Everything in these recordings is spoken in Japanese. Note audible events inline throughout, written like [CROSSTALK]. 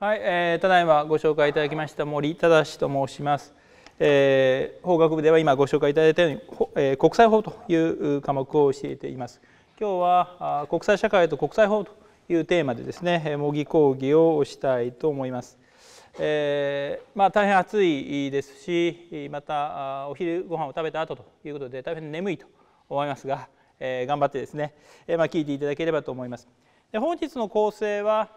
はい、えー、ただいまご紹介いただきました森忠と申します。えー、法学部では今ご紹介いただいたように、えー、国際法という科目を教えています。今日はあ国際社会と国際法というテーマでですね模擬講義をしたいと思います。えー、まあ、大変暑いですしまたお昼ご飯を食べた後ということで大変眠いと思いますが、えー、頑張ってですね、えー、まあ、聞いていただければと思います。で本日の構成は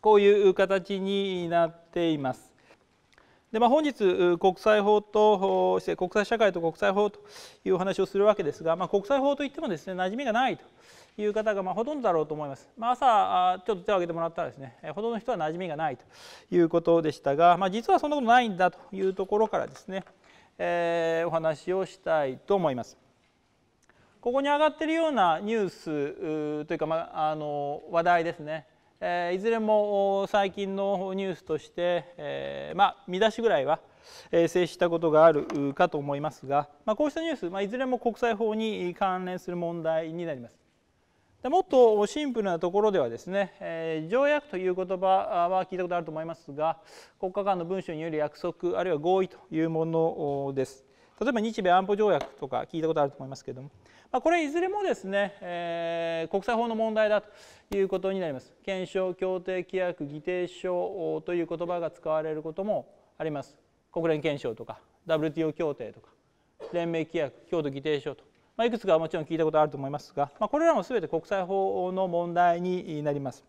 こういう形になっています。でまあ、本日国際法として国際社会と国際法というお話をするわけですが、まあ、国際法といってもですね馴染みがないという方がまほとんどだろうと思います。まあ、朝ちょっと手を挙げてもらったらですねほとんどの人は馴染みがないということでしたが、まあ、実はそんなことないんだというところからですね、えー、お話をしたいと思います。ここに上がってるようなニュースというか、まあ、あの話題ですね、えー、いずれも最近のニュースとして、えー、まあ、見出しぐらいは、え制したことがあるかと思いますが、まあ、こうしたニュース、まいずれも国際法に関連する問題になります。でもっとシンプルなところではですね、えー、条約という言葉は聞いたことあると思いますが国家間の文書による約束あるいは合意というものです例えば日米安保条約とか聞いたことあると思いますけれども、まあ、これいずれもですね、えー、国際法の問題だということになります憲章協定規約議定書という言葉が使われることもあります国連憲章とか WTO 協定とか連盟規約京都議定書とまあ、いくつかもちろん聞いたことあると思いますが、まあ、これらも全て国際法の問題になります。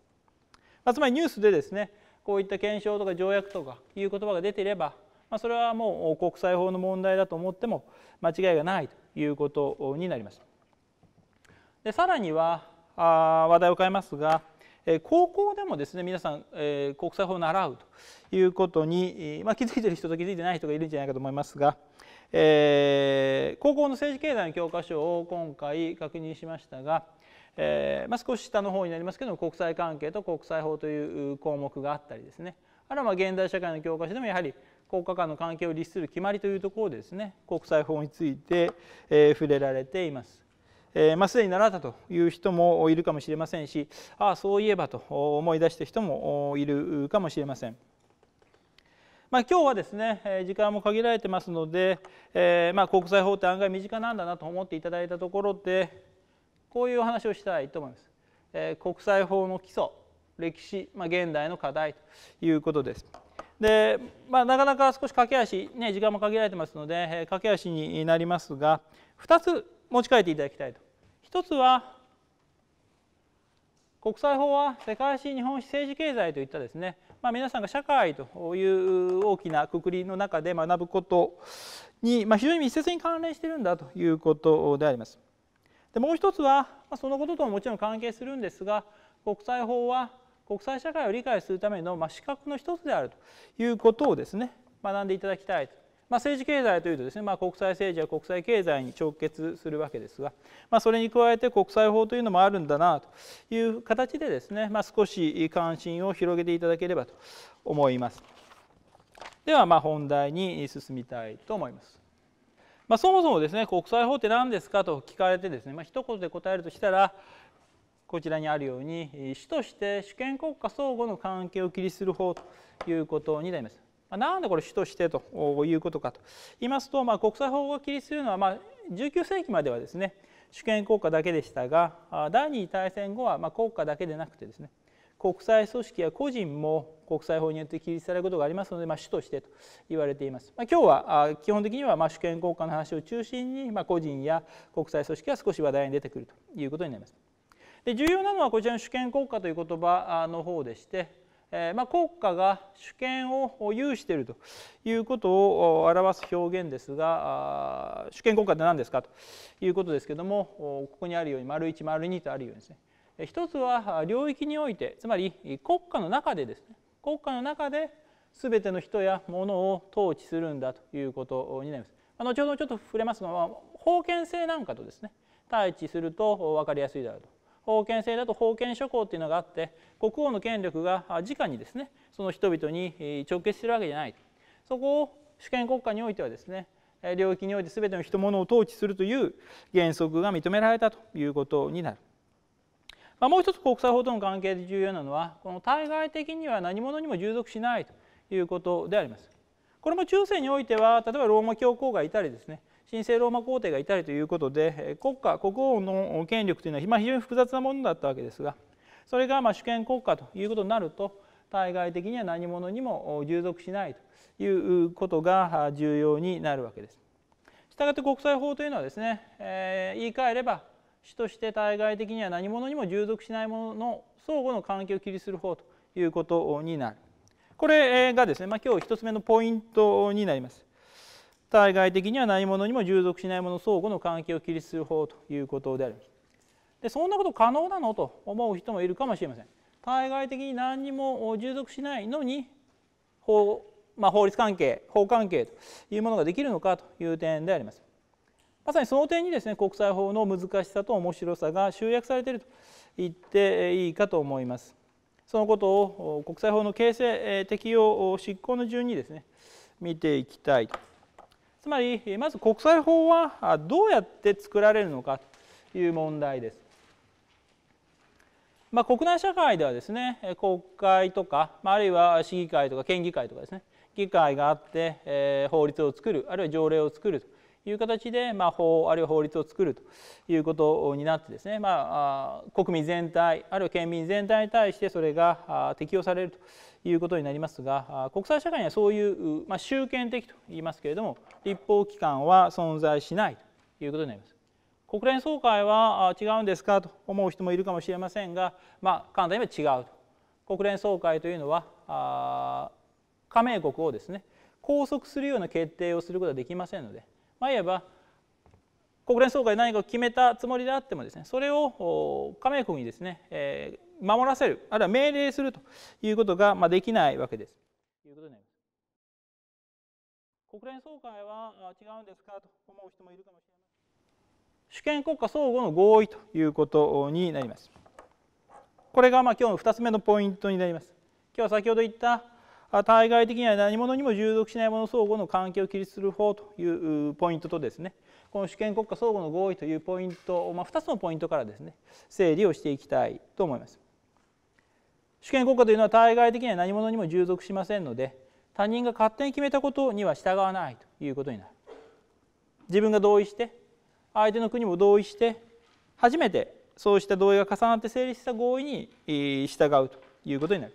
まあ、つまりニュースでですねこういった検証とか条約とかいう言葉が出ていれば、まあ、それはもう国際法の問題だと思っても間違いがないということになります。でさらにはあ話題を変えますが高校でもですね皆さん、えー、国際法を習うということに、まあ、気づいてる人と気づいてない人がいるんじゃないかと思いますがえー、高校の政治経済の教科書を今回確認しましたが、えーまあ、少し下の方になりますけども国際関係と国際法という項目があったりですねあるいは現代社会の教科書でもやはり国家間の関係を律する決まりというところでですね国際法について、えー、触れられています。えーまあ、すでに習ったという人もいるかもしれませんしああそういえばと思い出した人もいるかもしれません。まあ、今日はですね、え時間も限られてますので、えー、まあ、国際法って案外身近なんだなと思っていただいたところでこういうお話をしたいと思います。えー、国際法の基礎歴史、まあ、現代の課題ということです。でまあ、なかなか少し駆け足、ね、時間も限られてますので、えー、駆け足になりますが2つ持ち帰っていただきたいと。1つは国際法は世界史日本史政治経済といったですねまあ、皆さんが社会という大きなくくりの中で学ぶことに、まあ、非常に密接に関連しているんだということであります。でもう一つは、まあ、そのこととももちろん関係するんですが国際法は国際社会を理解するための、まあ、資格の一つであるということをですね学んでいただきたいとまあ、政治経済というとですね、まあ、国際政治や国際経済に直結するわけですが、まあ、それに加えて国際法というのもあるんだなという形でですね、まあ、少し関心を広げていただければと思います。ではまあ本題に進みたいと思います。まあ、そもそもですね国際法って何ですかと聞かれてですね、まあ、一言で答えるとしたらこちらにあるように主として主権国家相互の関係を切りする法ということになります。なんでこれ主としてということかと言いますと、まあ、国際法が規律するのは、まあ、19世紀まではですね主権国家だけでしたが第二次大戦後はまあ国家だけでなくてですね国際組織や個人も国際法によって規律されることがありますので、まあ、主としてと言われています。まあ、今日は基本的にはまあ主権国家の話を中心に、まあ、個人や国際組織が少し話題に出てくるということになります。で重要なのはこちらの主権国家という言葉の方でしてえまあ、国家が主権を有しているということを表す表現ですが主権国家って何ですかということですけどもここにあるように丸1丸2とあるようにですね一つは領域においてつまり国家の中でですね国家の中で全ての人や物を統治するんだということになります。後ほどちょっと触れますが、は、封建制なんかとですね対峙すると分かりやすいだろうと封建制だと封建諸侯っていうのがあって国王の権力が直にですねその人々に直結してるわけじゃないそこを主権国家においてはですね領域において全ての人物を統治するという原則が認められたということになる。まあ、もう一つ国際法との関係で重要なのはこの対外的には何者にも従属しないということであります。これも中世においては例えばローマ教皇がいたりですね神聖ローマ皇帝がいたりということで国家国王の権力というのは、ま非常に複雑なものだったわけですがそれがま主権国家ということになると対外的には何者にも従属しないということが重要になるわけです。したがって国際法というのはですね、えー、言い換えれば主として対外的には何者にも従属しないものの相互の関係を切りする方ということになる。これがですね、まあ、今日1つ目のポイントになります。対外的には何者にも従属しないもの相互の関係を規律する方ということであるでそんなこと可能なのと思う人もいるかもしれません対外的に何にも従属しないのに法,、まあ、法律関係法関係というものができるのかという点でありますまさにその点にですね国際法の難しさと面白さが集約されていると言っていいかと思いますそのことを国際法の形成適用執行の順にですね見ていきたいとつまりまず国際法はどうやって作られるのかという問題です。まあ、国内社会ではですね国会とかあるいは市議会とか県議会とかですね議会があって、え法律を作るあるいは条例を作るという形で、まあ、法あるいは法律を作るということになってですね、まあ、国民全体あるいは県民全体に対してそれが適用されるということになりますが国際社会にはそういう、まあ、集権的と言いますけれども立法機関は存在しないということになります。国連総会は違うんですかと思う人もいるかもしれませんが、まあ、簡単に言えば違うと国連総会というのは加盟国をですね拘束するような決定をすることはできませんので、まあ、いわば国連総会で何かを決めたつもりであってもですねそれを加盟国にですね、え守らせるあるいは命令するということが、まあ、できないわけです。いうことになります国連総会は違うんですかと思う人もいるかもしれません。主権国家相互の合意ということになります。これがまあ今日の2つ目のポイントになります。今日は先ほど言った対外的には何者にも従属しないもの相互の関係を規律する法というポイントとですねこの主権国家相互の合意というポイント、まあ、2つのポイントからですね整理をしていきたいと思います。主権国家というのは対外的には何者にも従属しませんので他人が勝手に決めたことには従わないということになる自分が同意して相手の国も同意して初めてそうした同意が重なって成立した合意に従うということになる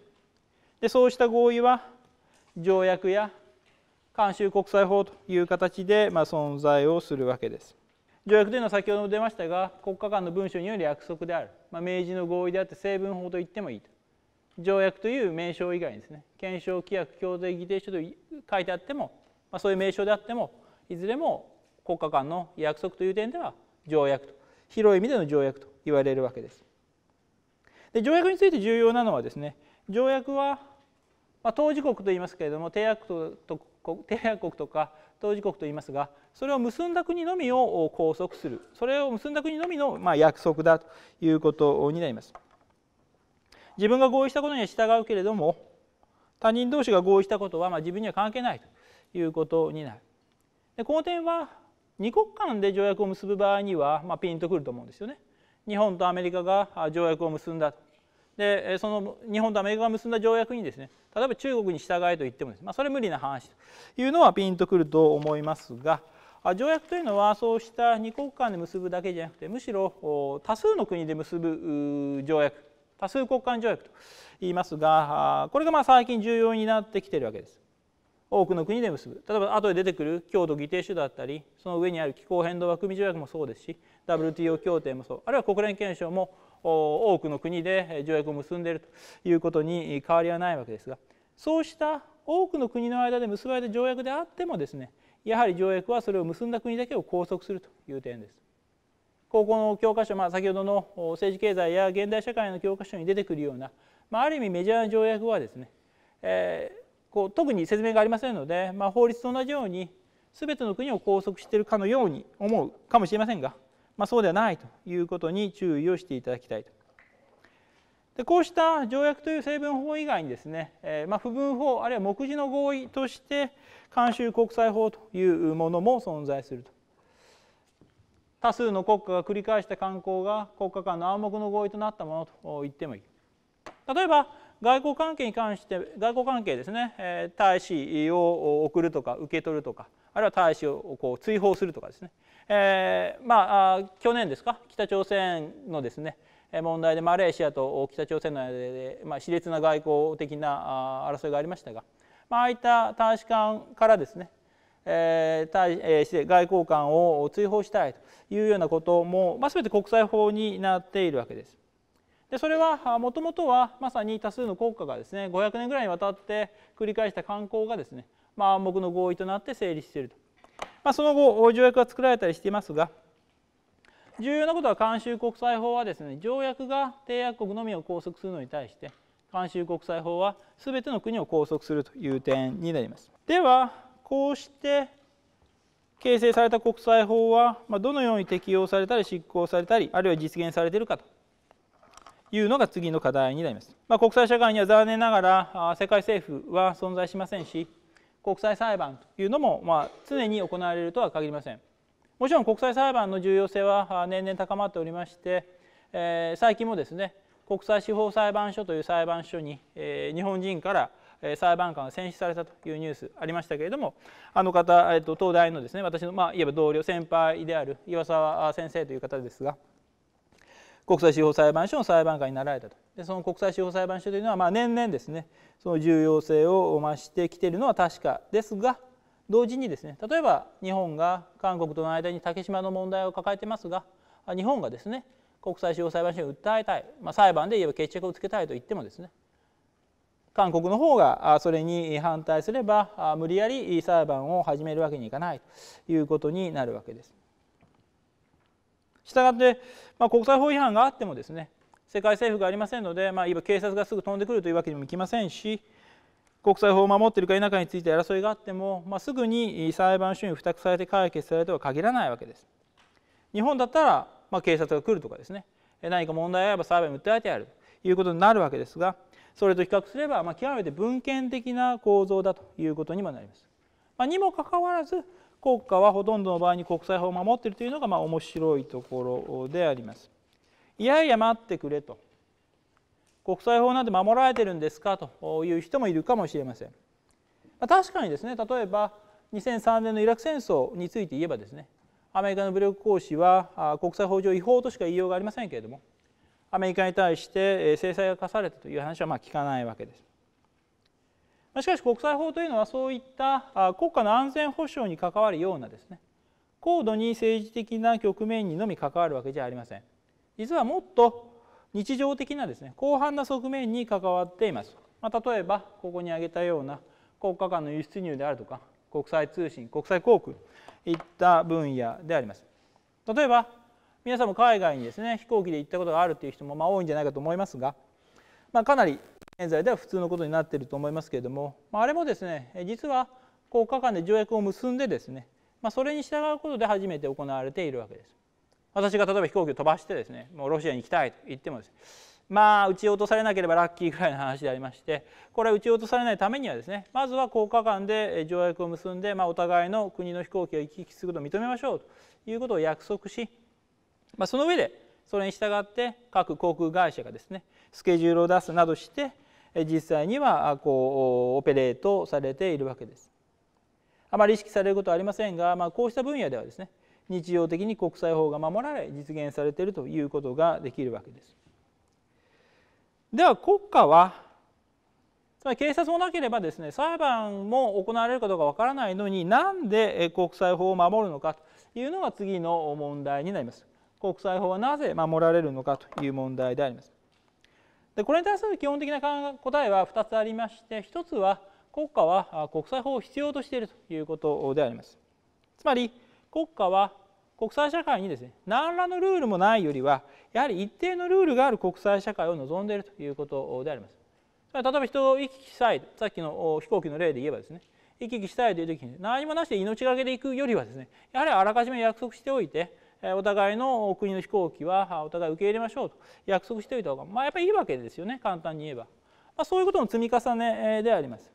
でそうした合意は条約や慣習国際法という形で、まあ、存在をするわけです条約というのは先ほども出ましたが国家間の文書による約束である、まあ、明示の合意であって成文法と言ってもいいと条約という名称以外にですね検証規約強制議定書と書いてあっても、まあ、そういう名称であってもいずれも国家間の約束という点では条約と広い意味での条約と言われるわけです。で条約について重要なのはですね条約は、まあ、当事国と言いますけれども締約と締約国とか当事国と言いますがそれを結んだ国のみを拘束するそれを結んだ国のみの、まあ、約束だということになります。自分が合意したことには従うけれども他人同士が合意したことはま自分には関係ないということになる。でこの点は二国間で条約を結ぶ場合にはまピンとくると思うんですよね。日本とアメリカが条約を結んだでその日本とアメリカが結んだ条約にですね例えば中国に従えと言ってもね、まあ、それ無理な話というのはピンとくると思いますが条約というのはそうした2国間で結ぶだけじゃなくてむしろ多数の国で結ぶ条約数国間条約と言いますがこれがまあ最近重要になってきているわけです。多くの国で結ぶ例えば後で出てくる強度議定書だったりその上にある気候変動枠組条約もそうですし WTO 協定もそうあるいは国連憲章も多くの国で条約を結んでいるということに変わりはないわけですがそうした多くの国の間で結ばれた条約であってもですねやはり条約はそれを結んだ国だけを拘束するという点です。高校の教科書、まあ、先ほどの政治経済や現代社会の教科書に出てくるような、まあ、ある意味メジャーな条約はですね、えー、こう特に説明がありませんので、まあ、法律と同じように全ての国を拘束しているかのように思うかもしれませんが、まあ、そうではないということに注意をしていただきたいと。でこうした条約という成分法以外にですね、えー、まあ、不分法あるいは目次の合意として慣習国際法というものも存在すると多数の国家が繰り返した慣行が国家間の暗黙の合意となったものと言ってもいい例えば外交関係に関して外交関係ですね、え大使を送るとか受け取るとかあるいは大使をこう追放するとかですね、えー、まあ去年ですか北朝鮮のですね問題でマレーシアと北朝鮮の間で、まあ、熾烈な外交的な争いがありましたが、まあ、ああいった大使館からですねえ外交官を追放したいというようなことも、まあ、全て国際法になっているわけです。でそれはもともとはまさに多数の国家がですね500年ぐらいにわたって繰り返した慣行がですね、まあ、暗黙の合意となって成立していると、まあ、その後条約が作られたりしていますが重要なことは慣習国際法はですね条約が締約国のみを拘束するのに対して慣習国際法は全ての国を拘束するという点になります。ではこうして形成された国際法はどのように適用されたり執行されたりあるいは実現されているかというのが次の課題になります。まあ、国際社会には残念ながら世界政府は存在しませんし国際裁判というのもま常に行われるとは限りません。もちろん国際裁判の重要性は年々高まっておりまして、え最近もですね国際司法裁判所という裁判所に、え日本人からえ裁判官が選出されたというニュースありましたけれどもあの方、えっと東大のですね私の、まあ、いわば同僚先輩である岩沢先生という方ですが国際司法裁判所の裁判官になられたとでその国際司法裁判所というのは、まあ、年々ですねその重要性を増してきているのは確かですが同時にですね例えば日本が韓国との間に竹島の問題を抱えてますが日本がですね国際司法裁判所に訴えたい、まあ、裁判で言えば決着をつけたいと言ってもですね韓国の方がそれに反対すれば無理やり裁判を始めるわけにいかないということになるわけです。したがって、まあ、国際法違反があってもですね世界政府がありませんので、まあ、警察がすぐ飛んでくるというわけにもいきませんし国際法を守っているか否かについて争いがあっても、まあ、すぐに裁判所に付託されて解決されるとは限らないわけです。日本だったら、まあ、警察が来るとかですね何か問題があれば裁判に訴えてやるということになるわけですがそれと比較すれば、まあ、極めて文献的な構造だということにもなります。まあ、にもかかわらず国家はほとんどの場合に国際法を守っているというのがまあ面白いところであります。いやいや待ってくれと国際法なんて守られてるんですかという人もいるかもしれません。まあ、確かにですね例えば2003年のイラク戦争について言えばですねアメリカの武力行使は国際法上違法としか言いようがありませんけれどもアメリカに対して制裁が課されたという話はま聞かないわけです。しかし国際法というのはそういった国家の安全保障に関わるようなですね高度に政治的な局面にのみ関わるわけじゃありません。実はもっと日常的なですね広範な側面に関わっています。まあ、例えばここに挙げたような国家間の輸出入であるとか国際通信国際航空いった分野であります。例えば皆さんも海外にですね飛行機で行ったことがあるという人もま多いんじゃないかと思いますが、まあ、かなり現在では普通のことになっていると思いますけれども、まあ、れもですね実は国家間で条約を結んでですね、まあ、それに従うことで初めて行われているわけです。私が例えば飛行機を飛ばしてですねもうロシアに行きたいと言ってもですねまあ撃ち落とされなければラッキーぐらいの話でありましてこれは撃ち落とされないためにはですねまずは国家間で条約を結んで、まあ、お互いの国の飛行機を行き来することを認めましょうということを約束しまあ、その上でそれに従って各航空会社がですねスケジュールを出すなどして実際にはこうオペレートされているわけです。あまり意識されることはありませんが、まあ、こうした分野ではですね日常的に国際法が守られ実現されているということができるわけです。では国家はつまり警察もなければですね裁判も行われるかどうかわからないのになんで国際法を守るのかというのが次の問題になります。国際法はなぜ守られるのかという問題であります。でこれに対する基本的な答えは2つありまして1つは国家は国際法を必要としているということであります。つまり国家は国際社会にですね何らのルールもないよりはやはり一定のルールがある国際社会を望んでいるということであります。例えば人を行き来したいさっきの飛行機の例で言えばですね行き来したいという時に何もなしで命がけで行くよりはですねやはりあらかじめ約束しておいてお互いの国の飛行機はお互い受け入れましょうと約束しておいた方が、まあ、やっぱりいいわけですよね簡単に言えば、まあ、そういうことの積み重ねであります。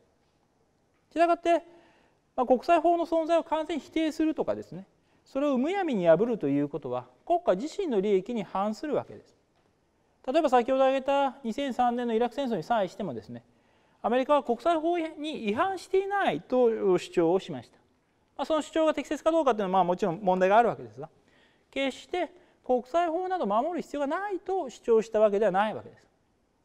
したがって、まあ、国際法の存在を完全に否定するとかですねそれをむやみに破るということは国家自身の利益に反するわけです。例えば先ほど挙げた2003年のイラク戦争に際してもですねアメリカは国際法に違反していないと主張をしました。まあ、その主張が適切かどうかというのはまあもちろん問題があるわけですが決して国際法など守る必要がないと主張したわけではないわけです。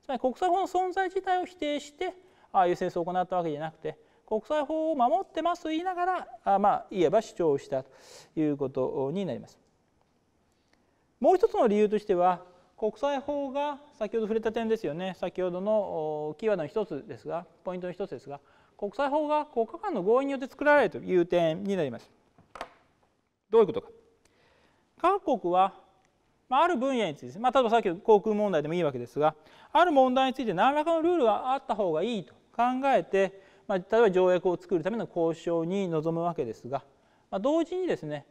つまり国際法の存在自体を否定してああいう戦争を行ったわけじゃなくて国際法を守ってますと言いながらあまあいえば主張したということになります。もう一つの理由としては国際法が先ほど触れた点ですよね先ほどのキーワードの一つですがポイントの一つですが国際法が国家間の合意によって作られるという点になります。どういうことか。韓国はある分野について、まあ、例えばさっきの航空問題でもいいわけですがある問題について何らかのルールがあった方がいいと考えて、まあ、例えば条約を作るための交渉に臨むわけですが、まあ、同時にですね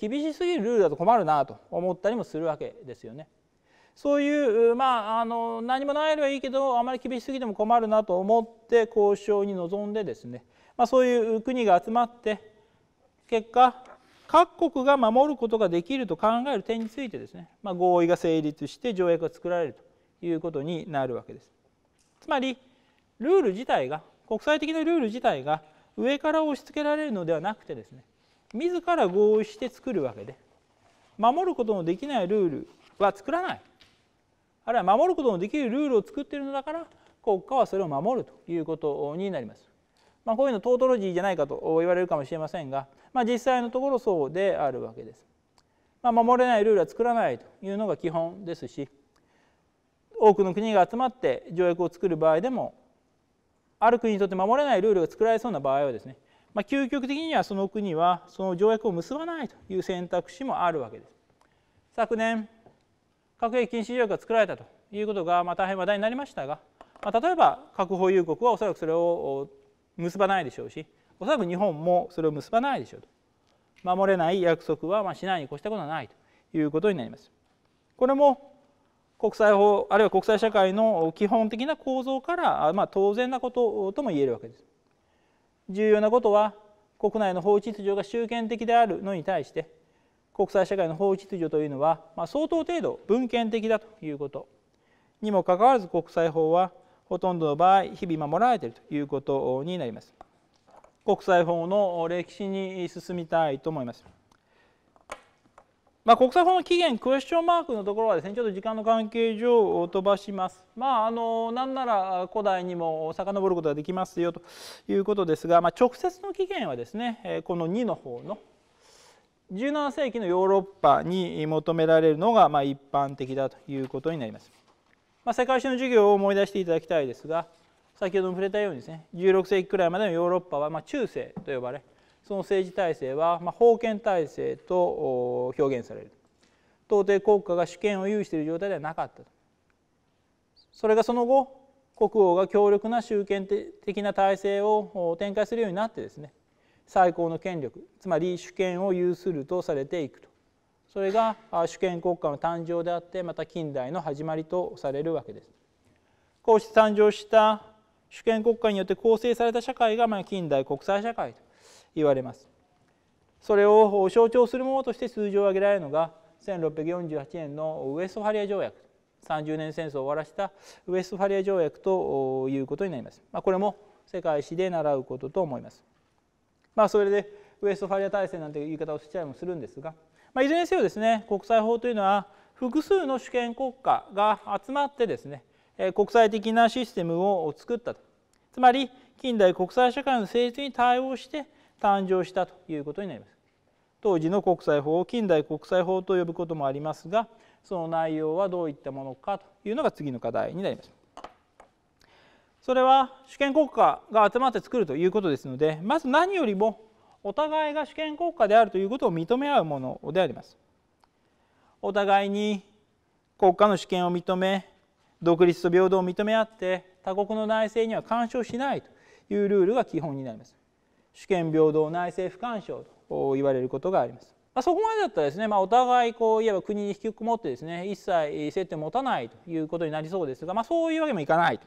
厳しすぎるルールだと困るなと思ったりもするわけですよね。そういうまああの何もないよりはいいけどあまり厳しすぎても困るなと思って交渉に臨んでですね、まあ、そういう国が集まって結果各国が守ることができると考える点についてですね、まあ、合意が成立して条約が作られるということになるわけです。つまりルール自体が国際的なルール自体が上から押し付けられるのではなくてですね自ら合意して作るわけで守ることのできないルールは作らないあるいは守ることのできるルールを作っているのだから国家はそれを守るということになります。まあ、こういうのトートロジーじゃないかと言われるかもしれませんが、まあ、実際のところそうであるわけです。まあ、守れないルールは作らないというのが基本ですし多くの国が集まって条約を作る場合でもある国にとって守れないルールが作られそうな場合はですね、まあ、究極的にはその国はその条約を結ばないという選択肢もあるわけです。昨年核兵器禁止条約が作られたということがまあ大変話題になりましたが、まあ、例えば核保有国はおそらくそれを結ばないでしょうしおそらく日本もそれを結ばないでしょうと守れない約束はまあしないに越したことはないということになります。これも国際法あるいは国際社会の基本的な構造から、まあ、当然なこととも言えるわけです。重要なことは国内の法秩序が集権的であるのに対して国際社会の法秩序というのは、まあ、相当程度文献的だということにもかかわらず国際法はほとんどの場合日々守られているということになります。国際法の歴史に進みたいと思います。まあ、国際法の起源クエスチョンマークのところはですねちょっと時間の関係上を飛ばします。まああのなんなら古代にも遡ることができますよということですが、まあ、直接の起源はですねこの2の方の17世紀のヨーロッパに求められるのがま一般的だということになります。まあ、世界史の授業を思い出していただきたいですが先ほども触れたようにですね16世紀くらいまでのヨーロッパは、ま中世と呼ばれその政治体制は、ま封建体制と表現される到底国家が主権を有している状態ではなかったとそれがその後国王が強力な集権的な体制を展開するようになってですね最高の権力つまり主権を有するとされていくとそれが主権国家の誕生であってまた近代の始まりとされるわけです。こうして誕生した主権国家によって構成された社会がま近代国際社会と言われます。それを象徴するものとして数字を挙げられるのが1648年のウエストファリア条約30年戦争を終わらせたウエストファリア条約ということになります。まあ、これも世界史で習うことと思います。まあ、それでウエストファリア体制なんていう言い方をしちゃいもするんですがまあ、いずれにせよですね国際法というのは複数の主権国家が集まってですね国際的なシステムを作ったとつまり近代国際社会の成立に対応して誕生したということになります当時の国際法を近代国際法と呼ぶこともありますがその内容はどういったものかというのが次の課題になりますそれは主権国家が集まって作るということですのでまず何よりもお互いが主権国家であるということを認め合うものであります。お互いに国家の主権を認め独立と平等を認め合って他国の内政には干渉しないというルールが基本になります。主権平等内政不干渉と言われることがあります。まあ、そこまでだったらですね、まあ、お互いこういわば国に引きこもってですね一切接点を持たないということになりそうですが、まあ、そういうわけもいかないと。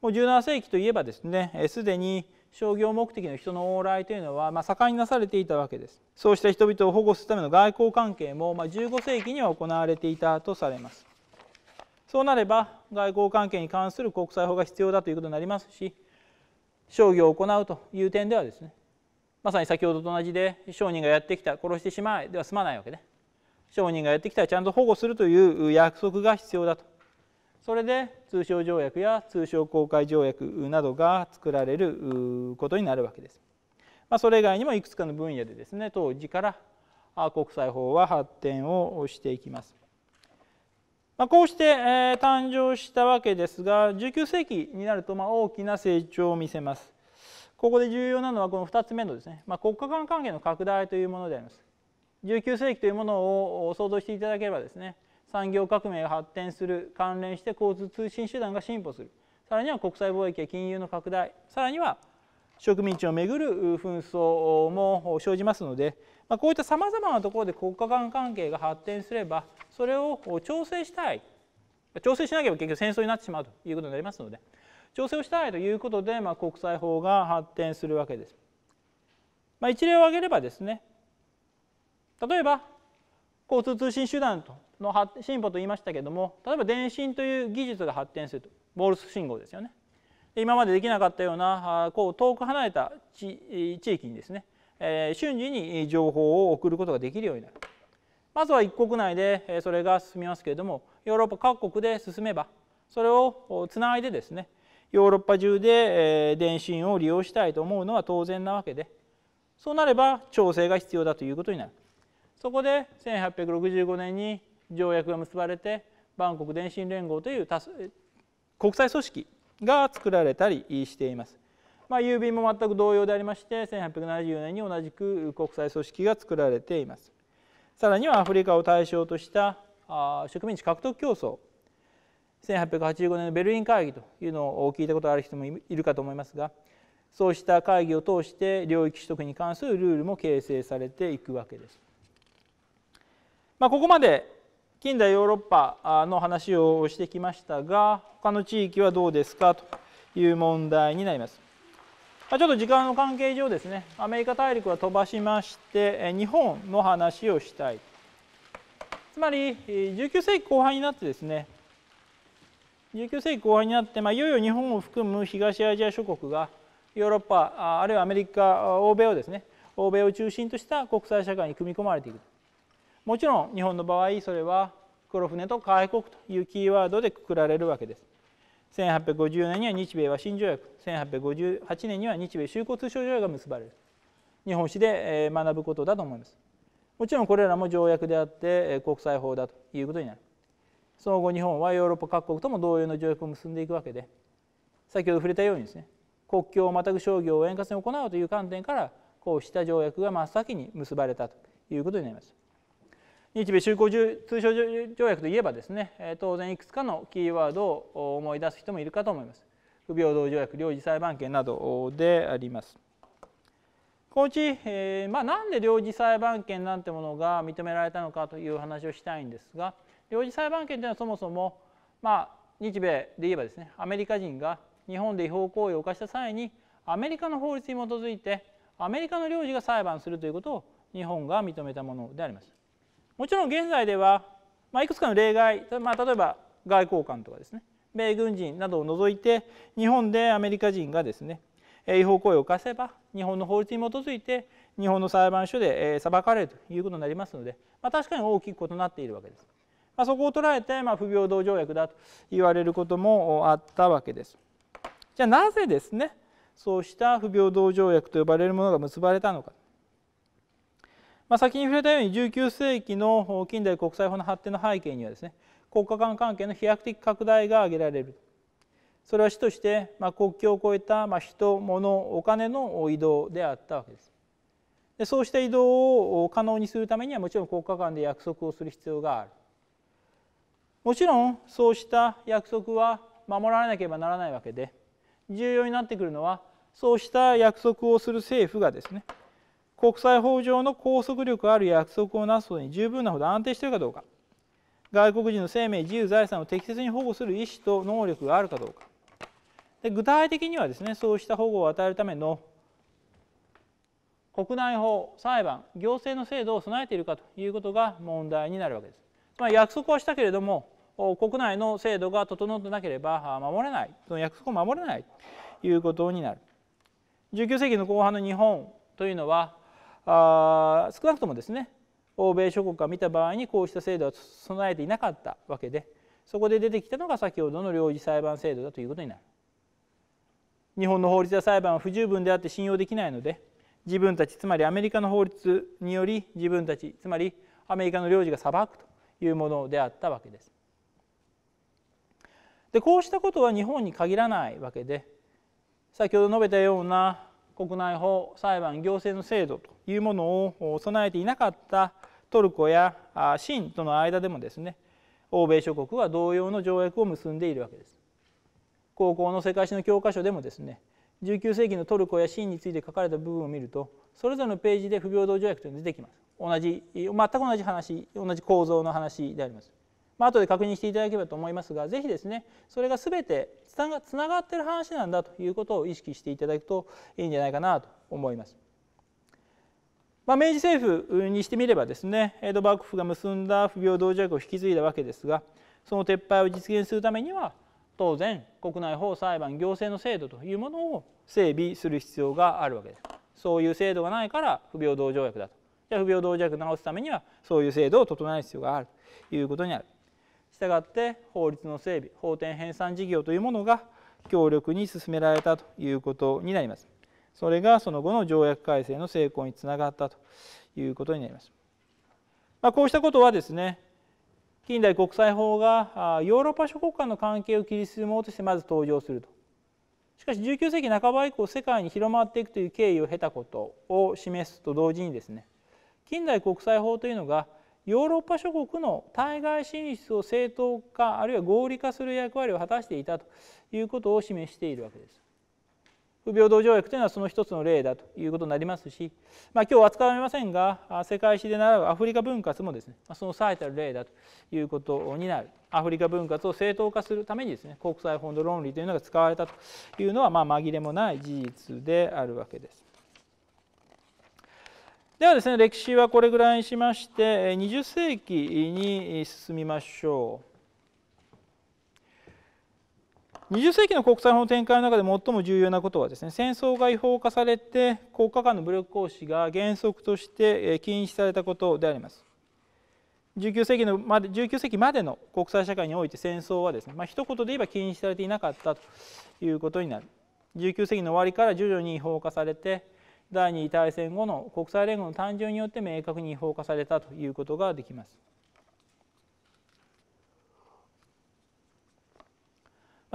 もう17世紀といえばですねすでに商業目的の人の往来というのは、ま盛んになされていたわけですそうした人々を保護するための外交関係も、ま15世紀には行われていたとされますそうなれば外交関係に関する国際法が必要だということになりますし商業を行うという点ではですねまさに先ほどと同じで商人がやってきた殺してしまえでは済まないわけで商人がやってきたらちゃんと保護するという約束が必要だとそれで通商条約や通商公開条約などが作られることになるわけです。まあ、それ以外にもいくつかの分野でですね当時から国際法は発展をしていきます。まあ、こうして、え誕生したわけですが19世紀になるとま大きな成長を見せます。ここで重要なのはこの2つ目のですね、まあ、国家間関係の拡大というものであります。19世紀というものを想像していただければですね産業革命が発展する関連して交通通信手段が進歩するさらには国際貿易や金融の拡大さらには植民地をめぐる紛争も生じますので、まこういったさまざまなところで国家間関係が発展すればそれを調整したい調整しなければ結局戦争になってしまうということになりますので調整をしたいということで、ま国際法が発展するわけです。ま一例を挙げればですね例えば交通通信手段との進歩と言いましたけども例えば電信という技術が発展するとモールス信号ですよね今までできなかったようなこう遠く離れた地域にですね、えー、瞬時に情報を送ることができるようになるまずは一国内でそれが進みますけれどもヨーロッパ各国で進めばそれをつないでですねヨーロッパ中で電信を利用したいと思うのは当然なわけでそうなれば調整が必要だということになるそこで1865年に条約が結ばれて万国電信連合という国際組織が作られたりしています。まあ、郵便も全く同様でありまして1874年に同じく国際組織が作られています。さらにはアフリカを対象とした植民地獲得競争1885年のベルリン会議というのを聞いたことある人もいるかと思いますがそうした会議を通して領域取得に関するルールも形成されていくわけです。まあ、ここまで近代ヨーロッパの話をしてきましたが他の地域はどうですかという問題になります。ちょっと時間の関係上ですねアメリカ大陸は飛ばしまして日本の話をしたいつまり19世紀後半になってですね19世紀後半になって、まあ、いよいよ日本を含む東アジア諸国がヨーロッパあるいはアメリカ欧米をですね欧米を中心とした国際社会に組み込まれていくもちろん日本の場合それは黒船と開国というキーワードでくくられるわけです。1854年には日米和親条約1858年には日米修好通商条約が結ばれる日本史で学ぶことだと思います。もちろんこれらも条約であって国際法だということになる。その後日本はヨーロッパ各国とも同様の条約を結んでいくわけで先ほど触れたようにですね国境をまたぐ商業を円滑に行うという観点からこうした条約が真っ先に結ばれたということになります。日米修好通商条約といえばですね当然いくつかのキーワードを思い出す人もいるかと思います。不平等条約領事裁判権などであります。このうち、えー、まあ、なんで領事裁判権なんてものが認められたのかという話をしたいんですが領事裁判権というのはそもそも、まあ、日米で言えばですねアメリカ人が日本で違法行為を犯した際にアメリカの法律に基づいてアメリカの領事が裁判するということを日本が認めたものであります。もちろん現在では、まあ、いくつかの例外、まあ、例えば外交官とかですね米軍人などを除いて日本でアメリカ人がですね違法行為を犯せば日本の法律に基づいて日本の裁判所で裁かれるということになりますので、まあ、確かに大きく異なっているわけです。まあ、そこを捉えて、まあ、不平等条約だと言われることもあったわけです。じゃあなぜですねそうした不平等条約と呼ばれるものが結ばれたのかまあ、先に触れたように19世紀の近代国際法の発展の背景にはですね国家間関係の飛躍的拡大が挙げられるそれは主として、まあ、国境を越えた、まあ、人物お金の移動であったわけですでそうした移動を可能にするためにはもちろん国家間で約束をする必要があるもちろんそうした約束は守られなければならないわけで重要になってくるのはそうした約束をする政府がですね国際法上の拘束力ある約束をなすことに十分なほど安定しているかどうか外国人の生命自由財産を適切に保護する意思と能力があるかどうかで具体的にはですねそうした保護を与えるための国内法裁判行政の制度を備えているかということが問題になるわけです。つまり約束はしたけれども国内の制度が整ってなければ守れないその約束を守れないということになる。19世紀の後半の日本というのはあ少なくともですね欧米諸国が見た場合にこうした制度は備えていなかったわけでそこで出てきたのが先ほどの領事裁判制度だということになる。日本の法律や裁判は不十分であって信用できないので自分たちつまりアメリカの法律により自分たちつまりアメリカの領事が裁くというものであったわけです。でこうしたことは日本に限らないわけで先ほど述べたような国内法裁判行政の制度というものを備えていなかったトルコや清との間でもですね欧米諸国は同様の条約を結んでいるわけです。高校の世界史の教科書でもですね19世紀のトルコや清について書かれた部分を見るとそれぞれのページで不平等条約というのが出てきます。同じ全く同じ話同じ構造の話であります。まあ後で確認していただければと思いますが是非ですねそれが全てつながつながってる話なんだということを意識していただくといいんじゃないかなと思います。まあ、明治政府にしてみればですね江戸幕府が結んだ不平等条約を引き継いだわけですがその撤廃を実現するためには当然国内法裁判行政の制度というものを整備する必要があるわけです。そういう制度がないから不平等条約だと。じゃあ不平等条約を直すためにはそういう制度を整える必要があるということになる。したがって法律の整備法典編纂事業というものが強力に進められたということになります。それがその後の条約改正の成功につながったということになります。まあ、こうしたことはですね近代国際法がヨーロッパ諸国間の関係を切り進もうとしてまず登場するとしかし19世紀半ば以降世界に広まっていくという経緯を経たことを示すと同時にですね近代国際法というのがヨーロッパ諸国の対外進出を正当化あるいは合理化する役割を果たしていたということを示しているわけです。不平等条約というのはその一つの例だということになりますし、まあ、今日扱われませんが世界史で習うアフリカ分割もですねその最たる例だということになるアフリカ分割を正当化するためにですね国際本土論理というのが使われたというのはまあ紛れもない事実であるわけです。ではですね歴史はこれぐらいにしまして20世紀に進みましょう。20世紀の国際法の展開の中で最も重要なことはですね戦争が違法化されて国家間の武力行使が原則として禁止されたことであります。19世紀のまで19世紀までの国際社会において戦争はですね、まあ、一言で言えば禁止されていなかったということになる19世紀の終わりから徐々に違法化されて第二次大戦後の国際連合の誕生によって明確に違法化されたということができます。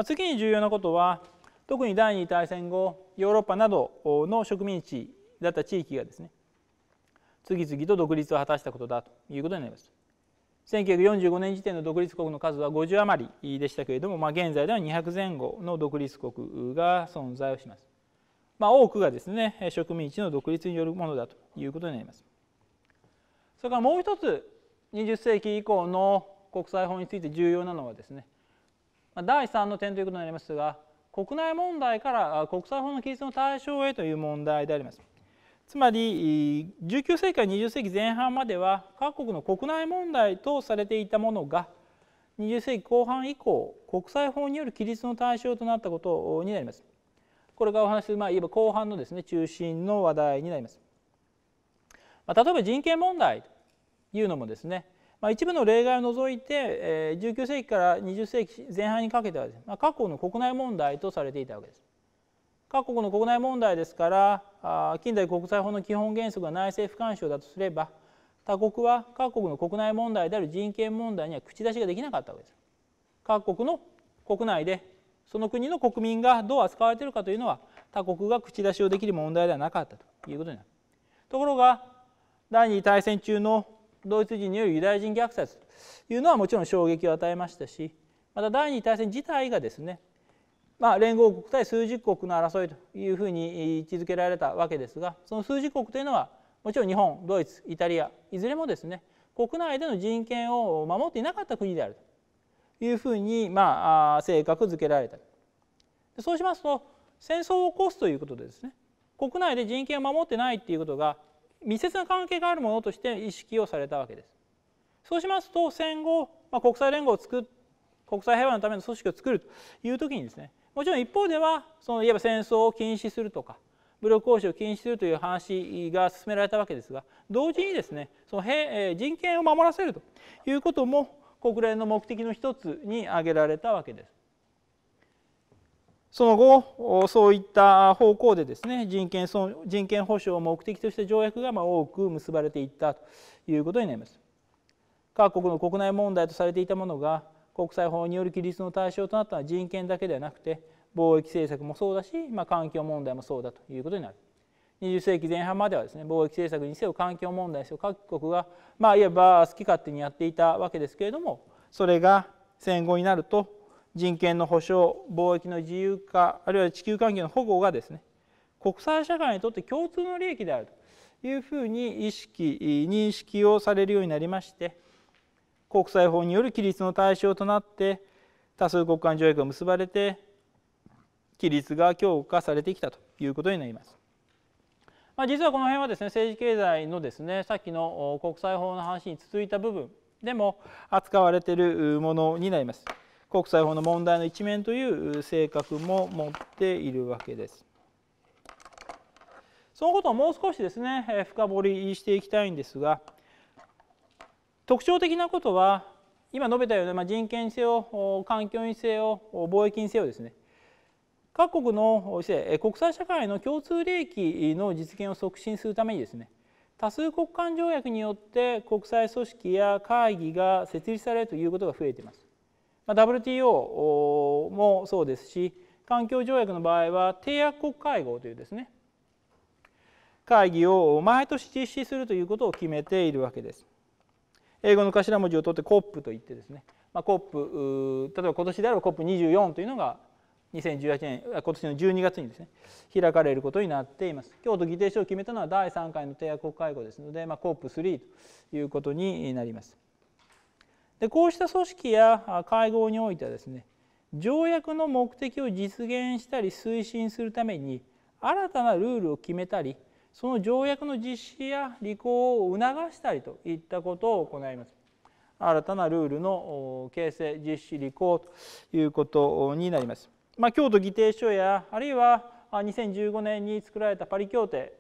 次に重要なことは特に第二次大戦後ヨーロッパなどの植民地だった地域がですね次々と独立を果たしたことだということになります。1945年時点の独立国の数は50余りでしたけれども、まあ、現在では200前後の独立国が存在をします。まあ、多くがですね植民地の独立によるものだということになります。それからもう一つ20世紀以降の国際法について重要なのはですね第3の点ということになりますが国内問題から国際法の規律の対象へという問題であります。つまり19世紀から20世紀前半までは各国の国内問題とされていたものが20世紀後半以降国際法による規律の対象となったことになります。これがお話しする、まあ、いえば後半のですね中心の話題になります。まあ、例えば人権問題というのもですね、まあ、一部の例外を除いて、えー、19世紀から20世紀前半にかけては、です、ね、まあ、各国の国内問題とされていたわけです。各国の国内問題ですからあ近代国際法の基本原則が内政不干渉だとすれば他国は各国の国内問題である人権問題には口出しができなかったわけです。各国の国内でその国の国民がどう扱われているかというのは他国が口出しをできる問題ではなかったということになるところが第二次大戦中のドイツ人によるユダヤ人虐殺というのはもちろん衝撃を与えましたしまた第二次大戦自体がですねまあ、連合国対数十国の争いというふうに位置づけられたわけですがその数十国というのはもちろん日本ドイツイタリアいずれもですね国内での人権を守っていなかった国であるいうふうに、まあ、性格づけられたそうしますと戦争を起こすということでですね国内で人権を守ってないっていうことが密接な関係があるものとして意識をされたわけです。そうしますと戦後、まあ、国際連合を作っ国際平和のための組織を作るという時にですねもちろん一方ではそのいわば戦争を禁止するとか武力行使を禁止するという話が進められたわけですが同時にですねその人権を守らせるということも国連の目的の一つに挙げられたわけです。その後そういった方向でですね人権その人権保障を目的として条約が多く結ばれていったということになります。各国の国内問題とされていたものが国際法による規律の対象となったのは人権だけではなくて貿易政策もそうだし、まあ、環境問題もそうだということになる。20世紀前半まではですね貿易政策にせよ環境問題にせよ各国がまあいわば好き勝手にやっていたわけですけれどもそれが戦後になると人権の保障貿易の自由化あるいは地球環境の保護がですね国際社会にとって共通の利益であるというふうに意識認識をされるようになりまして国際法による規律の対象となって多数国間条約が結ばれて規律が強化されてきたということになります。まあ、実はこの辺はですね政治経済のですねさっきの国際法の話に続いた部分でも扱われているものになります。国際法の問題の一面という性格も持っているわけです。そのことをもう少しですね深掘りしていきたいんですが特徴的なことは今述べたような人権にせよ環境にせよ貿易にせよですね各国の国際社会の共通利益の実現を促進するためにですね多数国間条約によって国際組織や会議が設立されるということが増えています。WTO もそうですし環境条約の場合は締約国会合というですね会議を毎年実施するということを決めているわけです。英語の頭文字を取って COP といってですね、まあ、COP 例えば今年であれば COP24 というのが2018年今年の12月にですね開かれることになっています京都議定書を決めたのは第3回の締約国会合ですので、まあ、COP3 ということになりますでこうした組織や会合においてはですね条約の目的を実現したり推進するために新たなルールを決めたりその条約の実施や履行を促したりといったことを行います新たなルールの形成実施履行ということになりますまあ、京都議定書やあるいは2015年に作られたパリ協定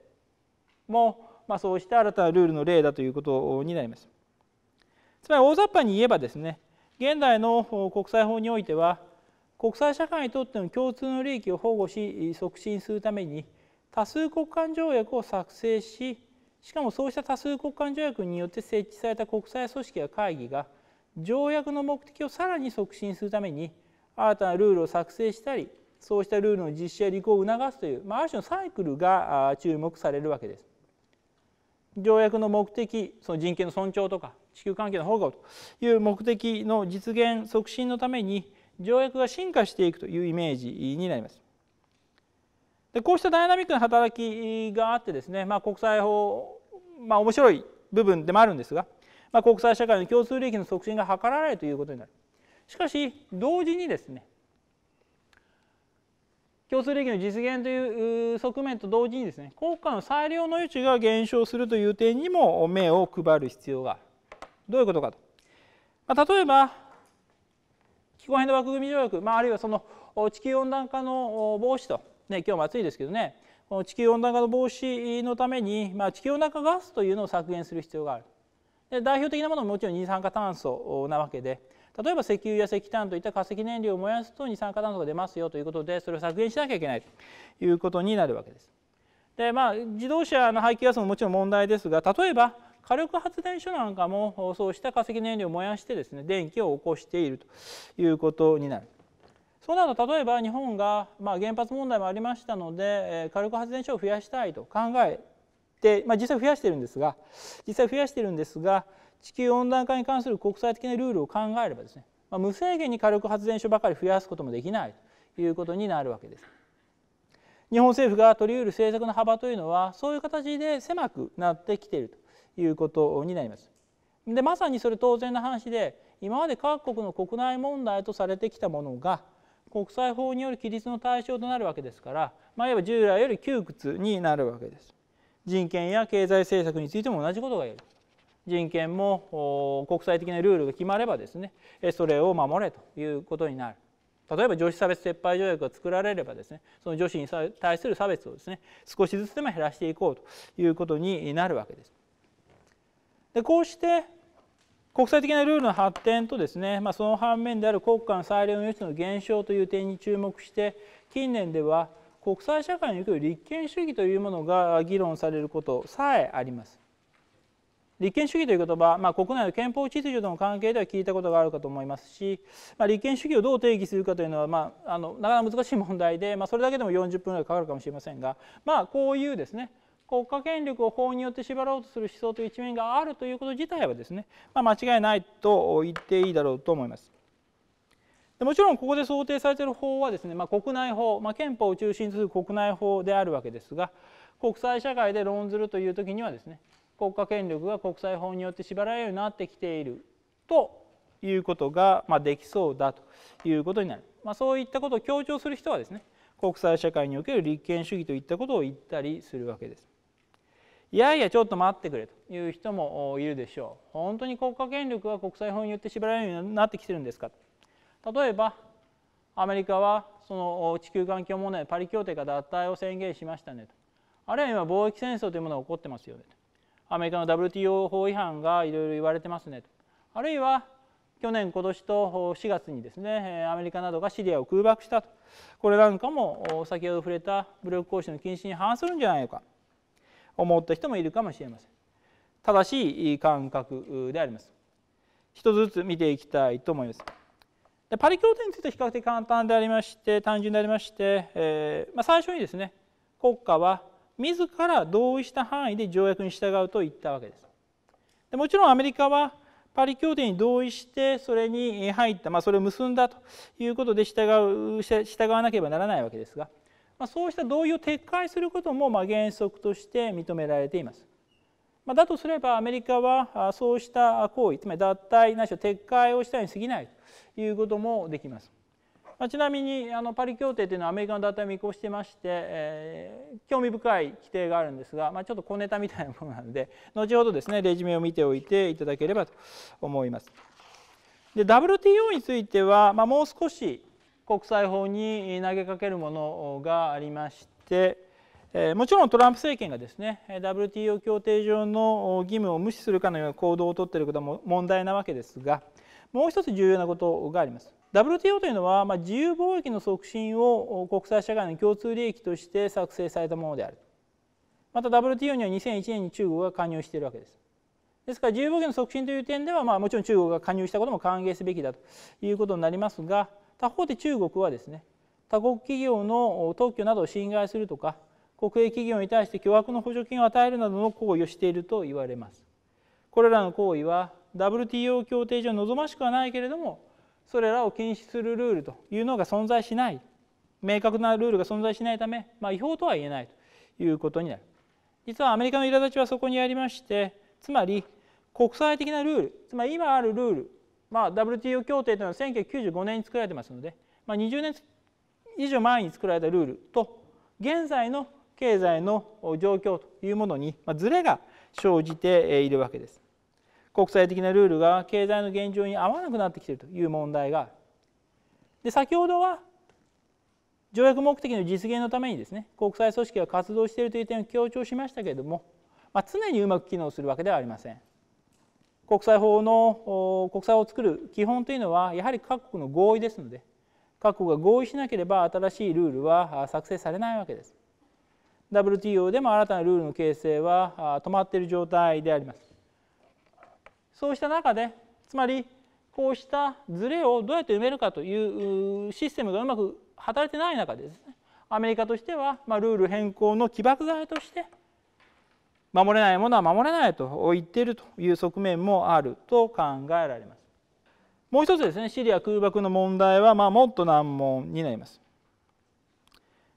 も、まあ、そうした新たなルールの例だということになります。つまり大雑把に言えばですね現代の国際法においては国際社会にとっての共通の利益を保護し促進するために多数国間条約を作成ししかもそうした多数国間条約によって設置された国際組織や会議が条約の目的をさらに促進するために新たなルールを作成したりそうしたルールの実施や履行を促すという、まあ、ある種のサイクルが注目されるわけです。条約の目的その人権の尊重とか地球環境の保護という目的の実現促進のために条約が進化していくというイメージになります。でこうしたダイナミックな働きがあってですね、まあ、国際法、まあ、面白い部分でもあるんですが、まあ、国際社会の共通利益の促進が図られるということになる。しかし同時にですね共通利益の実現という側面と同時にですね国家の裁量の余地が減少するという点にも目を配る必要があるどういうことかと、まあ、例えば気候変動枠組条約、まあ、あるいはその地球温暖化の防止と、ね、今日も暑いですけどねこの地球温暖化の防止のために、まあ、地球温暖化ガスというのを削減する必要があるで代表的なものももちろん二酸化炭素なわけで例えば石油や石炭といった化石燃料を燃やすと二酸化炭素が出ますよということでそれを削減しなきゃいけないということになるわけです。でまあ自動車の排気ガスももちろん問題ですが例えば火力発電所なんかもそうした化石燃料を燃やしてですね電気を起こしているということになる。そうなると例えば日本が、まあ、原発問題もありましたので火力発電所を増やしたいと考えて、まあ、実際増やしてるんですが実際増やしてるんですが地球温暖化に関する国際的なルールを考えればですね、まあ、無制限に火力発電所ばかり増やすこともできないということになるわけです。日本政府が取りうる政策の幅というのはそういう形で狭くなってきているということになります。でまさにそれ当然な話で今まで各国の国内問題とされてきたものが国際法による規律の対象となるわけですから、まあ、いわば従来より窮屈になるわけです。人権や経済政策についても同じことが言える。人権も国際的なルールが決まればですねそれを守れということになる例えば女子差別撤廃条約が作られればですねその女子に対する差別をですね少しずつでも減らしていこうということになるわけです。でこうして国際的なルールの発展とですね、まあ、その反面である国家の裁量の余地の減少という点に注目して近年では国際社会における立憲主義というものが議論されることさえあります。立憲主義という言葉、まあ、国内の憲法秩序との関係では聞いたことがあるかと思いますし、まあ、立憲主義をどう定義するかというのは、まあ、あのなかなか難しい問題で、まあ、それだけでも40分ぐらいかかるかもしれませんが、まあ、こういうですね国家権力を法によって縛ろうとする思想という一面があるということ自体はですね、まあ、間違いないと言っていいだろうと思います。でもちろんここで想定されている法はですね、まあ、国内法、まあ、憲法を中心とする国内法であるわけですが国際社会で論ずるという時にはですね国家権力が国際法によって縛られるようになってきているということが、まできそうだということになる、まあ、そういったことを強調する人はですね国際社会における立憲主義といったことを言ったりするわけです。いやいやちょっと待ってくれという人もいるでしょう。本当に国家権力は国際法によって縛られるようになってきてるんですか例えばアメリカはその地球環境問題パリ協定が脱退を宣言しましたねとあるいは今貿易戦争というものが起こってますよねとアメリカの WTO 法違反がいろいろ言われてますねとあるいは去年今年と4月にですねアメリカなどがシリアを空爆したとこれなんかも先ほど触れた武力行使の禁止に反するんじゃないのか思った人もいるかもしれません正しい感覚であります一つずつ見ていきたいと思いますでパリ協定については比較的簡単でありまして単純でありまして、えーまあ、最初にですね国家は自ら同意した範囲で条約に従うと言ったわけです。でもちろんアメリカはパリ協定に同意してそれに入った、まあ、それを結んだということで従う従わなければならないわけですが、まあ、そうした同意を撤回することもま原則として認められています。まあ、だとすればアメリカはそうした行為つまり脱退なしは撤回をしたに過ぎないということもできます。まあ、ちなみにあのパリ協定というのはアメリカの団体を見越してまして、えー、興味深い規定があるんですが、まあ、ちょっと小ネタみたいなものなので [LAUGHS] 後ほどですねレジュメを見ておいていただければと思います。で WTO については、まあ、もう少し国際法に投げかけるものがありまして、えー、もちろんトランプ政権がですね WTO 協定上の義務を無視するかのような行動をとっていることも問題なわけですがもう一つ重要なことがあります。WTO というのは、まあ、自由貿易の促進を国際社会の共通利益として作成されたものであるまた WTO には2001年に中国が加入しているわけですですから自由貿易の促進という点では、まあ、もちろん中国が加入したことも歓迎すべきだということになりますが他方で中国はですね他国企業の特許などを侵害するとか国営企業に対して巨額の補助金を与えるなどの行為をしていると言われます。これらの行為は WTO 協定上望ましくはないけれどもそれらを禁止するルールというのが存在しない明確なルールが存在しないため、まあ、違法とは言えないということになる実はアメリカの苛立ちはそこにありましてつまり国際的なルールつまり今あるルール、まあ、WTO 協定というのは1995年に作られてますので、まあ、20年以上前に作られたルールと現在の経済の状況というものにずれが生じているわけです。国際的なルールが経済の現状に合わなくなってきているという問題がある。で先ほどは条約目的の実現のためにですね国際組織が活動しているという点を強調しましたけれども、まあ、常にうまく機能するわけではありません。国際法の国際を作る基本というのはやはり各国の合意ですので各国が合意しなければ新しいルールは作成されないわけです。WTO でも新たなルールの形成は止まっている状態であります。そうした中でつまりこうしたズレをどうやって埋めるかというシステムがうまく働いてない中でですねアメリカとしては、まあ、ルール変更の起爆剤として守れないものは守れないと言っているという側面もあると考えられます。もう一つですねシリア空爆の問題は、まあ、もっと難問になります。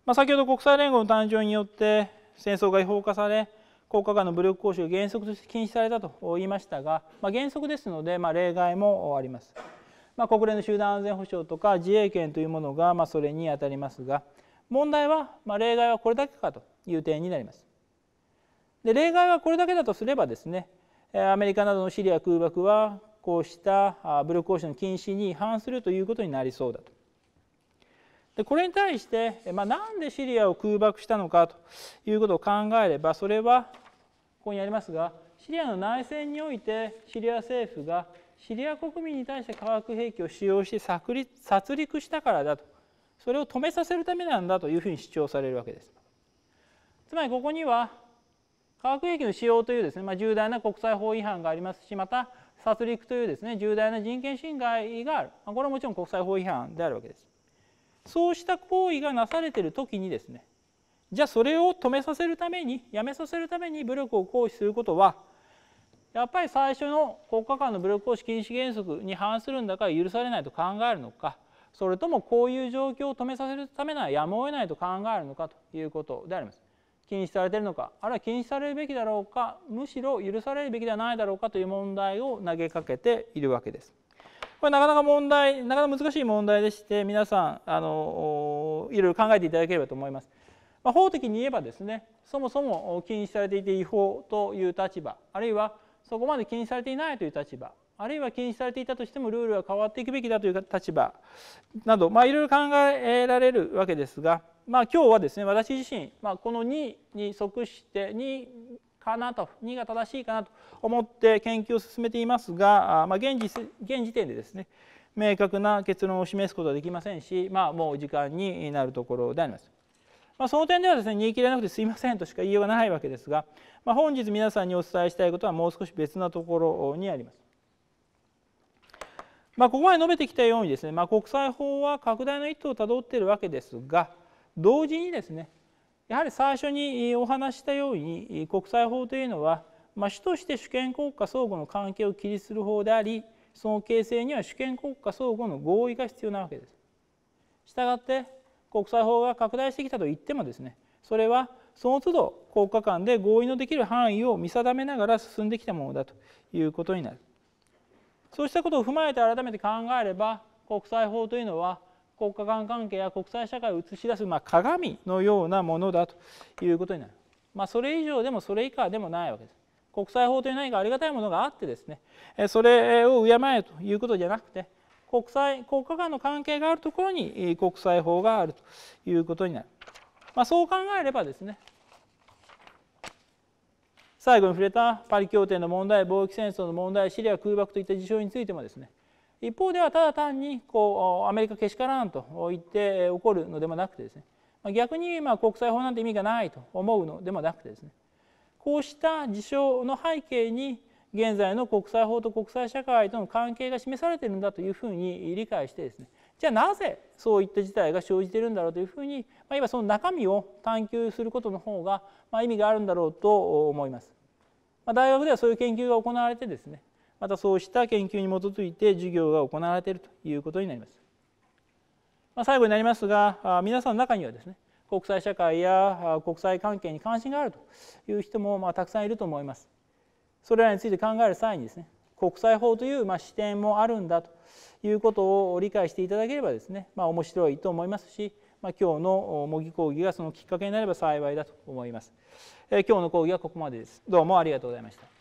まあ、先ほど国際連合の誕生によって戦争が違法化され効果下の武力行使を原則として禁止されたと言いましたが、まあ、原則ですので、まあ、例外もあります。まあ、国連の集団安全保障とか自衛権というものが、まそれにあたりますが問題は、ま例外はこれだけかという点になります。で例外はこれだけだとすればですねアメリカなどのシリア空爆はこうした武力行使の禁止に違反するということになりそうだと。でこれに対して、まあ、なんでシリアを空爆したのかということを考えればそれはここにありますがシリアの内戦においてシリア政府がシリア国民に対して化学兵器を使用して殺戮したからだとそれを止めさせるためなんだというふうに主張されるわけです。つまりここには化学兵器の使用というですね、まあ、重大な国際法違反がありますしまた殺戮というですね重大な人権侵害があるこれはもちろん国際法違反であるわけです。そうした行為がなされてる時にですねじゃあそれを止めさせるためにやめさせるために武力を行使することはやっぱり最初の国家間の武力行使禁止原則に反するんだから許されないと考えるのかそれともこういう状況を止めさせるためならやむを得ないと考えるのかということであります。禁止されているのかあるいは禁止されるべきだろうかむしろ許されるべきではないだろうかという問題を投げかけているわけです。これなかなか問題なかなか難しい問題でして皆さんあのいろいろ考えていただければと思います。まあ、法的に言えばですねそもそも禁止されていて違法という立場あるいはそこまで禁止されていないという立場あるいは禁止されていたとしてもルールは変わっていくべきだという立場など、まあ、いろいろ考えられるわけですが、まあ、今日はですね私自身、まあ、この2に即して2かなと2が正しいかなと思って研究を進めていますが、まあ、現時現時点でですね明確な結論を示すことはできませんし、まあ、もう時間になるところであります。まあ、その点ではですね言い切れなくてすいませんとしか言いようがないわけですが、まあ、本日皆さんにお伝えしたいことはもう少し別なところにあります。まあ、ここまで述べてきたようにですね、まあ、国際法は拡大の一途をたどっているわけですが同時にですねやはり最初にお話したように国際法というのは、ま主として主権国家相互の関係を規律する法でありその形成には主権国家相互の合意が必要なわけです。したって国際法が拡大してきたと言ってもですねそれはその都度国家間で合意のできる範囲を見定めながら進んできたものだということになるそうしたことを踏まえて改めて考えれば国際法というのは国家間関係や国際社会を映し出す、まあ、鏡のようなものだということになる、まあ、それ以上でもそれ以下でもないわけです国際法という何かありがたいものがあってですねそれを敬えということじゃなくて国際国家間の関係があるところに国際法があるということになる、まあ、そう考えればですね最後に触れたパリ協定の問題貿易戦争の問題シリア空爆といった事象についてもですね一方ではただ単にこうアメリカけしからんと言って起こるのでもなくてですね逆にまあ国際法なんて意味がないと思うのでもなくてですねこうした事象の背景に現在の国際法と国際社会との関係が示されているんだというふうに理解してですねじゃあなぜそういった事態が生じているんだろうというふうに、まあ、いわその中身を探求することの方が、まあ、意味があるんだろうと思います。まあ、大学ではそういう研究が行われてですねまたそうした研究に基づいて授業が行われているということになります。まあ、最後になりますが皆さんの中にはですね国際社会や国際関係に関心があるという人もまあたくさんいると思います。それらについて考える際にですね国際法というまあ視点もあるんだということを理解していただければですね、まあ、面白いと思いますし、まあ、今日の模擬講義がそのきっかけになれば幸いだと思います。えー、今日の講義はここまでです。どうもありがとうございました。